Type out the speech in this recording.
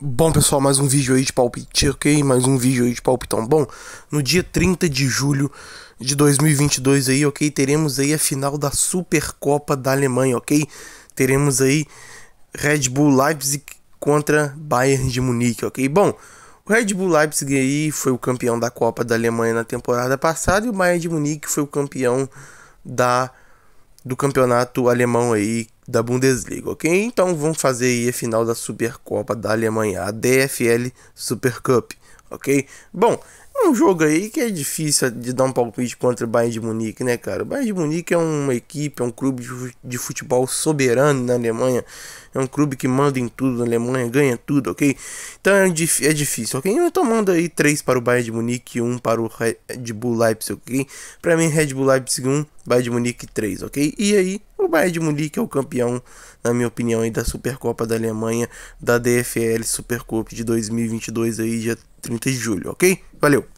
Bom pessoal, mais um vídeo aí de palpite, ok? Mais um vídeo aí de palpitão bom. No dia 30 de julho de 2022 aí, ok? Teremos aí a final da Supercopa da Alemanha, ok? Teremos aí Red Bull Leipzig contra Bayern de Munique, ok? Bom, o Red Bull Leipzig aí foi o campeão da Copa da Alemanha na temporada passada e o Bayern de Munique foi o campeão da do campeonato alemão aí da Bundesliga, ok? Então vamos fazer aí a final da Supercopa da Alemanha, a DFL Supercup, ok? Bom, é um jogo aí que é difícil de dar um palpite contra o Bayern de Munique, né, cara? O Bayern de Munique é uma equipe, é um clube de futebol soberano na Alemanha. É um clube que manda em tudo na Alemanha, ganha tudo, ok? Então é, é difícil, ok? Então manda aí 3 para o Bayern de Munique e 1 para o Red Bull Leipzig, ok? Pra mim, Red Bull Leipzig 1, Bayern de Munique 3, ok? E aí, o Bayern de Munique é o campeão, na minha opinião, aí, da Supercopa da Alemanha, da DFL Supercup de 2022, aí, dia 30 de julho, ok? Valeu!